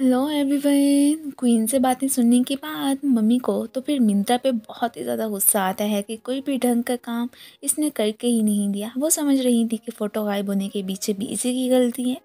hello everyone queen से बातें सुनने के बाद मम्मी को तो फिर मिंत्रा पे बहुत ही ज़्यादा गुस्सा आता है कि कोई भी ढंग का काम इसने करके ही नहीं दिया वो समझ रही थी कि फ़ोटो गायब होने के पीछे भी इसी की गलती है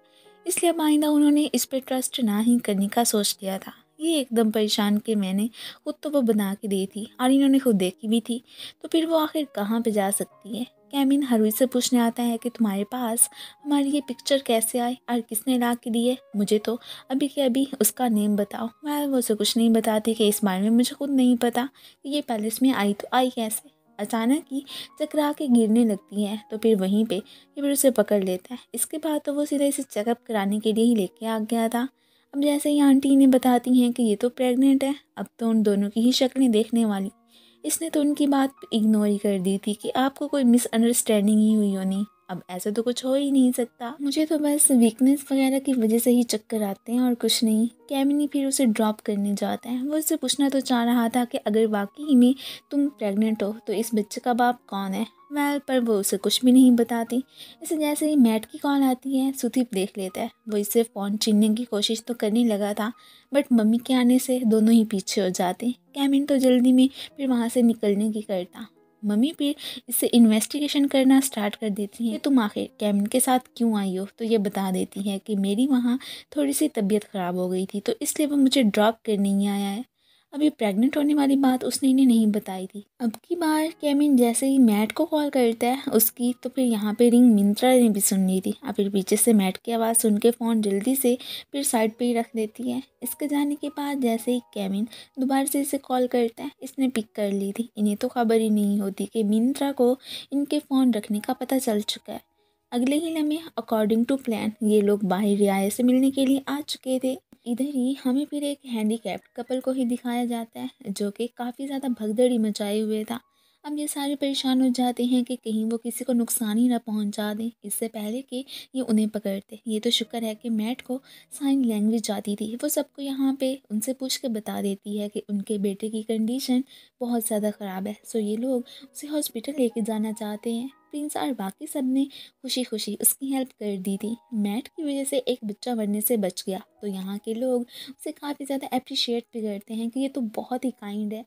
इसलिए अब आइंदा उन्होंने इस पर ट्रस्ट ना ही करने का सोच लिया था ये एकदम परेशान के मैंने खुद तो वो बना के दी थी और इन्होंने खुद देखी भी थी तो फिर वो आखिर कहाँ पे जा सकती है कैमिन हरवी से पूछने आता है कि तुम्हारे पास हमारी ये पिक्चर कैसे आई और किसने ला के दी है मुझे तो अभी के अभी उसका नेम बताओ मैं वो उसे कुछ नहीं बताती कि इस बारे में मुझे खुद नहीं पता कि ये पैलेस में आई तो आई कैसे अचानक ही चकरा के गिरने लगती है तो फिर वहीं पे ये फिर उसे पकड़ लेता है इसके बाद तो वो सीधा इसे चेकअप कराने के लिए ही लेके आ गया था अब जैसे ही आंटी इन्हें बताती हैं कि ये तो प्रेग्नेंट है अब तो उन दोनों की ही शक्लें देखने वाली इसने तो उनकी बात इग्नोर ही कर दी थी कि आपको कोई मिसअंडरस्टैंडिंग ही हुई होनी अब ऐसा तो कुछ हो ही नहीं सकता मुझे तो बस वीकनेस वगैरह की वजह से ही चक्कर आते हैं और कुछ नहीं कैमिनी फिर उसे ड्रॉप करने जाता है वो उससे पूछना तो चाह रहा था कि अगर वाकई में तुम प्रेग्नेंट हो तो इस बच्चे का बाप कौन है वेल पर वो उसे कुछ भी नहीं बताती इसे जैसे ही मैट की कॉल आती है सुदीप देख लेता है वो इसे फ़ोन चिनने की कोशिश तो करने लगा था बट मम्मी के आने से दोनों ही पीछे हो जाते कैमिन तो जल्दी में फिर वहाँ से निकलने की करता मम्मी फिर इससे इन्वेस्टिगेशन करना स्टार्ट कर देती है तुम आखिर कैमिन के साथ क्यों आई हो तो ये बता देती है कि मेरी वहाँ थोड़ी सी तबीयत ख़राब हो गई थी तो इसलिए वो मुझे ड्रॉप करने ही आया है अब ये प्रेग्नेंट होने वाली बात उसने इन्हें नहीं बताई थी अब की बार कैमिन जैसे ही मैट को कॉल करता है उसकी तो फिर यहाँ पे रिंग मिंत्रा ने भी सुन ली थी अब फिर पीछे से मैट की आवाज़ सुन के फ़ोन जल्दी से फिर साइड पे ही रख देती है इसके जाने के बाद जैसे ही कैमिन दोबारा से इसे कॉल करता है इसने पिक कर ली थी इन्हें तो खबर ही नहीं होती कि मिंत्रा को इनके फ़ोन रखने का पता चल चुका है अगले ही लम्हे अकॉर्डिंग टू प्लान ये लोग बाहरी रियाय से मिलने के लिए आ चुके थे इधर ही हमें फिर एक हैंडीकैप्ड कपल को ही दिखाया जाता है जो कि काफ़ी ज़्यादा भगदड़ी मचाए हुए था अब ये सारे परेशान हो जाते हैं कि कहीं वो किसी को नुकसान ही ना पहुंचा दें इससे पहले कि ये उन्हें पकड़ते ये तो शुक्र है कि मैट को साइन लैंग्वेज आती थी वो सबको यहाँ पे उनसे पूछ के बता देती है कि उनके बेटे की कंडीशन बहुत ज़्यादा ख़राब है सो ये लोग उसे हॉस्पिटल लेके जाना चाहते हैं प्रिंस और बाकी सब ने खुशी खुशी उसकी हेल्प कर दी थी मैट की वजह से एक बच्चा मरने से बच गया तो यहाँ के लोग उसे काफ़ी ज़्यादा अप्रिशिएट भी करते हैं कि ये तो बहुत ही काइंड है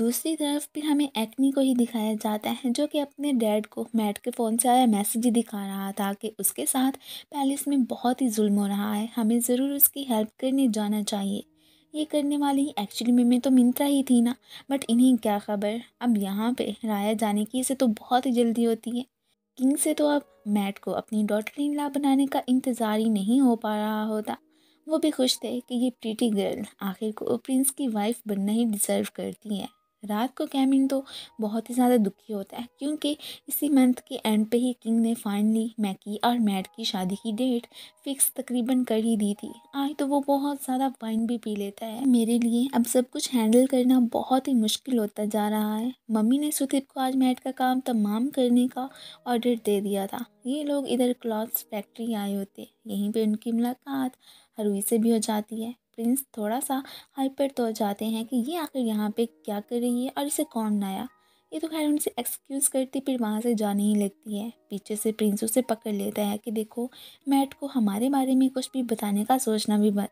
दूसरी तरफ फिर हमें एक्नी को ही दिखाया जाता है जो कि अपने डैड को मैट के फ़ोन से आया मैसेज ही दिखा रहा था कि उसके साथ पैलेस में बहुत ही जुल्म हो रहा है हमें ज़रूर उसकी हेल्प करने जाना चाहिए ये करने वाली एक्चुअली में मैं तो मिंत्रा ही थी ना बट इन्हें क्या खबर अब यहाँ पे राया जाने की इसे तो बहुत ही जल्दी होती है किंग से तो अब मैट को अपनी इन ला बनाने का इंतज़ार ही नहीं हो पा रहा होता वो भी खुश थे कि ये प्रीटी गर्ल आखिर को प्रिंस की वाइफ बनना ही डिज़र्व करती है रात को कैमिन तो बहुत ही ज़्यादा दुखी होता है क्योंकि इसी मंथ के एंड पे ही किंग ने फाइनली मैकी और मैट की शादी की डेट फिक्स तकरीबन कर ही दी थी आज तो वो बहुत ज़्यादा वाइन भी पी लेता है मेरे लिए अब सब कुछ हैंडल करना बहुत ही मुश्किल होता जा रहा है मम्मी ने सुदीप को आज मैट का काम तमाम करने का ऑर्डर दे दिया था ये लोग इधर क्लॉथ्स फैक्ट्री आए होते यहीं पर उनकी मुलाकात हरुई से भी हो जाती है प्रिंस थोड़ा सा हाइपर तो जाते हैं कि ये आखिर यहाँ पे क्या कर रही है और इसे कौन लाया ये तो खैर उनसे एक्सक्यूज़ करती फिर वहाँ से जाने ही लगती है पीछे से प्रिंस उसे पकड़ लेता है कि देखो मैट को हमारे बारे में कुछ भी बताने का सोचना भी मत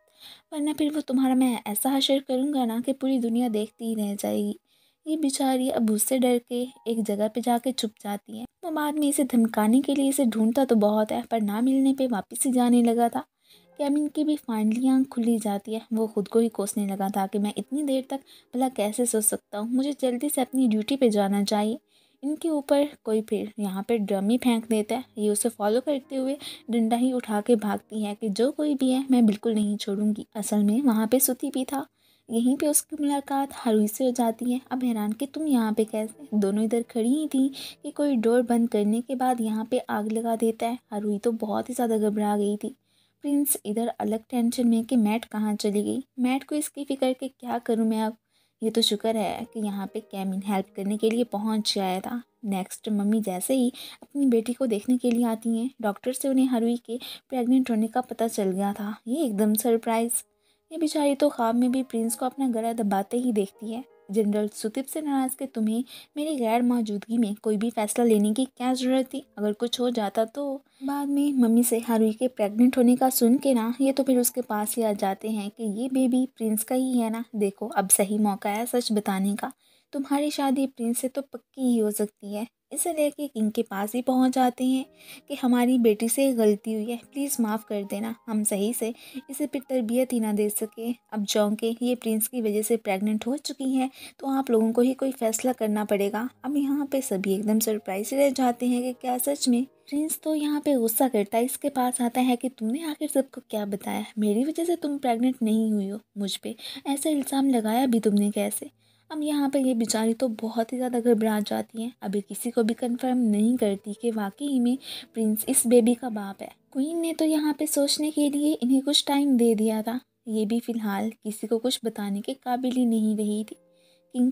वरना फिर वो तुम्हारा मैं ऐसा हशर करूँगा ना कि पूरी दुनिया देखती ही रह जाएगी ये बेचारी अब उससे डर के एक जगह पे जाके छुप जाती है वो बाद में इसे धमकाने के लिए इसे ढूंढता तो बहुत है पर ना मिलने पे वापस ही जाने लगा था केविन की भी फाइनली आँख खुली जाती है वो खुद को ही कोसने लगा था कि मैं इतनी देर तक भला कैसे सो सकता हूँ मुझे जल्दी से अपनी ड्यूटी पे जाना चाहिए इनके ऊपर कोई फिर यहाँ पर ड्रम ही फेंक देता है ये उसे फॉलो करते हुए डंडा ही उठा के भागती है कि जो कोई भी है मैं बिल्कुल नहीं छोड़ूंगी असल में वहाँ पे सुती भी था यहीं पे उसकी मुलाकात हरुई से हो जाती है अब हैरान कि तुम यहाँ पे कैसे दोनों इधर खड़ी ही थी कि कोई डोर बंद करने के बाद यहाँ पे आग लगा देता है हारुई तो बहुत ही ज़्यादा घबरा गई थी प्रिंस इधर अलग टेंशन में कि मैट कहाँ चली गई मैट को इसकी फ़िक्र के क्या करूँ मैं अब ये तो शुक्र है कि यहाँ पे कैमिन हेल्प करने के लिए पहुँच गया था नेक्स्ट मम्मी जैसे ही अपनी बेटी को देखने के लिए आती हैं डॉक्टर से उन्हें हरवी के प्रेग्नेंट होने का पता चल गया था ये एकदम सरप्राइज़ ये बेचारी तो ख्वाब में भी प्रिंस को अपना गला दबाते ही देखती है जनरल सुदीप से नाराज़ के तुम्हें मेरी गैर मौजूदगी में कोई भी फैसला लेने की क्या ज़रूरत थी अगर कुछ हो जाता तो बाद में मम्मी से हारुई के प्रेग्नेंट होने का सुन के ना ये तो फिर उसके पास ही आ जाते हैं कि ये बेबी प्रिंस का ही है ना देखो अब सही मौका है सच बताने का तुम्हारी शादी प्रिंस से तो पक्की ही हो सकती है इसे लेके किंग के पास ही पहुंच जाते हैं कि हमारी बेटी से गलती हुई है प्लीज़ माफ़ कर देना हम सही से इसे फिर तरबियत ही ना दे सके अब के ये प्रिंस की वजह से प्रेग्नेंट हो चुकी है तो आप लोगों को ही कोई फ़ैसला करना पड़ेगा अब यहाँ पे सभी एकदम सरप्राइज रह जाते हैं कि क्या सच में प्रिंस तो यहाँ पे गुस्सा करता है इसके पास आता है कि तुमने आखिर सबको क्या बताया मेरी वजह से तुम प्रेगनेंट नहीं हुई हो मुझ पर ऐसा इल्ज़ाम लगाया भी तुमने कैसे अब यहाँ पर ये बेचारी तो बहुत ही ज़्यादा घबरा जाती है अभी किसी को भी कंफर्म नहीं करती कि वाकई में प्रिंस इस बेबी का बाप है क्वीन ने तो यहाँ पे सोचने के लिए इन्हें कुछ टाइम दे दिया था ये भी फ़िलहाल किसी को कुछ बताने के काबिल ही नहीं रही थी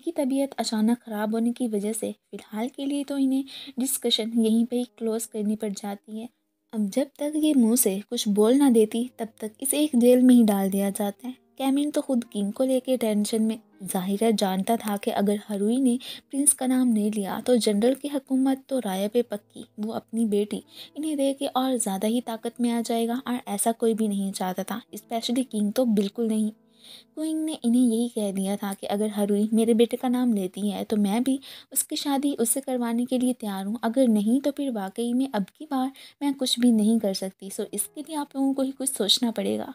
की तबीयत अचानक ख़राब होने की वजह से फ़िलहाल के लिए तो इन्हें डिस्कशन यहीं पे ही क्लोज़ करनी पड़ जाती है अब जब तक ये मुंह से कुछ बोल ना देती तब तक इसे एक जेल में ही डाल दिया जाता है कैमिन तो खुद किंग को लेके टेंशन में ज़ाहिर है जानता था कि अगर हरुई ने प्रिंस का नाम नहीं लिया तो जनरल की हुकूमत तो राय पे पक्की वो अपनी बेटी इन्हें दे के और ज़्यादा ही ताकत में आ जाएगा और ऐसा कोई भी नहीं चाहता था स्पेशली किंग तो बिल्कुल नहीं क्विंग ने इन्हें यही कह दिया था कि अगर हरुई मेरे बेटे का नाम लेती है तो मैं भी उसकी शादी उससे करवाने के लिए तैयार हूँ अगर नहीं तो फिर वाकई में अब की बार मैं कुछ भी नहीं कर सकती सो इसके लिए आप लोगों को ही कुछ सोचना पड़ेगा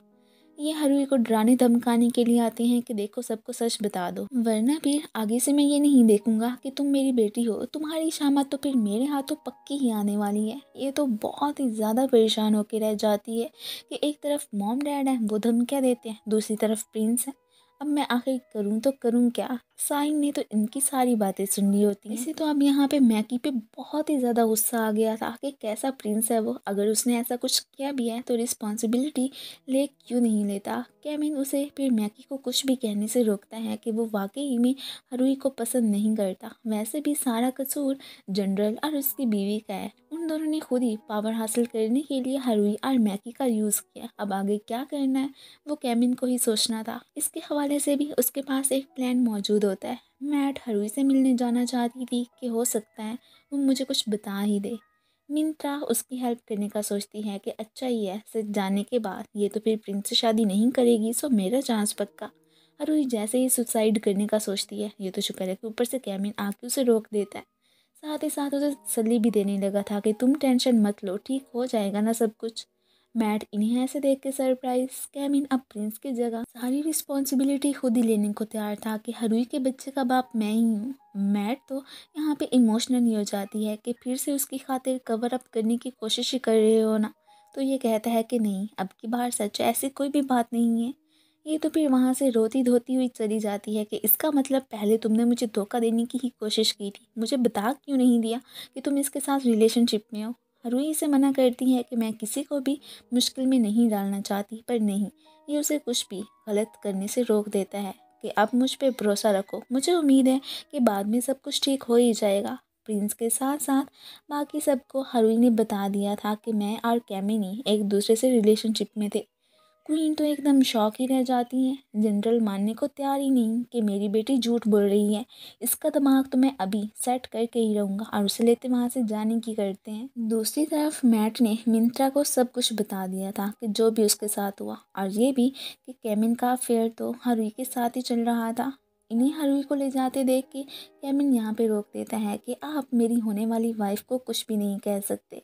ये हरवी को डराने धमकाने के लिए आते हैं कि देखो सबको सच बता दो वरना फिर आगे से मैं ये नहीं देखूंगा कि तुम मेरी बेटी हो तुम्हारी शामा तो फिर मेरे हाथों पक्की ही आने वाली है ये तो बहुत ही ज़्यादा परेशान होकर रह जाती है कि एक तरफ मॉम डैड है वो धमकियाँ देते हैं दूसरी तरफ प्रिंस है अब मैं आखिर करूँ तो करूँ क्या साइन ने तो इनकी सारी बातें सुन ली होती इसे तो अब यहाँ पे मैकी पे बहुत ही ज़्यादा गुस्सा आ गया था कि कैसा प्रिंस है वो अगर उसने ऐसा कुछ किया भी है तो रिस्पॉन्सिबिलिटी ले क्यों नहीं लेता कैमिन उसे फिर मैकी को कुछ भी कहने से रोकता है कि वो वाकई में हरुई को पसंद नहीं करता वैसे भी सारा कसूर जनरल और उसकी बीवी का है दोनों ने खुद ही पावर हासिल करने के लिए हरुई और मैकी का यूज़ किया अब आगे क्या करना है वो कैमिन को ही सोचना था इसके हवाले से भी उसके पास एक प्लान मौजूद होता है मैट हरुई से मिलने जाना चाहती थी कि हो सकता है वो मुझे कुछ बता ही दे मिंत्रा उसकी हेल्प करने का सोचती है कि अच्छा ही है सिर्फ जाने के बाद ये तो फिर प्रिंस से शादी नहीं करेगी सो मेरा चांस पक्का हरुई जैसे ही सुसाइड करने का सोचती है ये तो शुक्र है कि ऊपर से कैमिन आके उसे रोक देता है साथ ही साथ उसे तसली भी देने लगा था कि तुम टेंशन मत लो ठीक हो जाएगा ना सब कुछ मैट इन्हें ऐसे देख के सरप्राइज कैमिन अब प्रिंस की जगह सारी रिस्पॉन्सिबिलिटी खुद ही लेने को तैयार था कि हरुई के बच्चे का बाप मैं ही हूँ मैट तो यहाँ पे इमोशनल नहीं हो जाती है कि फिर से उसकी खातिर कवर अप करने की कोशिश ही कर रहे हो ना तो ये कहता है कि नहीं अब की बार सच ऐसी कोई भी बात नहीं है ये तो फिर वहाँ से रोती धोती हुई चली जाती है कि इसका मतलब पहले तुमने मुझे धोखा देने की ही कोशिश की थी मुझे बता क्यों नहीं दिया कि तुम इसके साथ रिलेशनशिप में हो रुई इसे मना करती है कि मैं किसी को भी मुश्किल में नहीं डालना चाहती पर नहीं ये उसे कुछ भी गलत करने से रोक देता है कि अब मुझ पर भरोसा रखो मुझे उम्मीद है कि बाद में सब कुछ ठीक हो ही जाएगा प्रिंस के साथ साथ बाकी सबको हरुई ने बता दिया था कि मैं और कैमिनी एक दूसरे से रिलेशनशिप में थे क्वीन तो एकदम शौक ही रह जाती हैं जनरल मानने को तैयार ही नहीं कि मेरी बेटी झूठ बोल रही है इसका दिमाग तो मैं अभी सेट करके ही रहूँगा और उसे लेते वहाँ से जाने की करते हैं दूसरी तरफ मैट ने मिंत्रा को सब कुछ बता दिया था कि जो भी उसके साथ हुआ और ये भी कि कैमिन का अफेयर तो हरुई के साथ ही चल रहा था इन्हीं हरवी को ले जाते देख के कैमिन यहाँ पे रोक देता है कि आप मेरी होने वाली वाइफ को कुछ भी नहीं कह सकते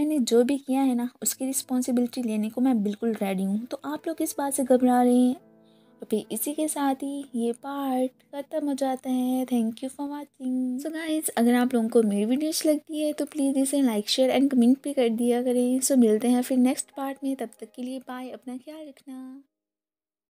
मैंने जो भी किया है ना उसकी रिस्पॉन्सिबिलिटी लेने को मैं बिल्कुल रेडी हूँ तो आप लोग इस बात से घबरा रहे हैं और फिर इसी के साथ ही ये पार्ट ख़त्म हो जाता है thank you for watching so guys अगर आप लोगों को मेरी वीडियो अच्छी लगती है तो प्लीज़ इसे लाइक शेयर एंड कमेंट भी कर दिया करें सो so, मिलते हैं फिर नेक्स्ट पार्ट में तब तक के लिए बाय अपना ख्याल रखना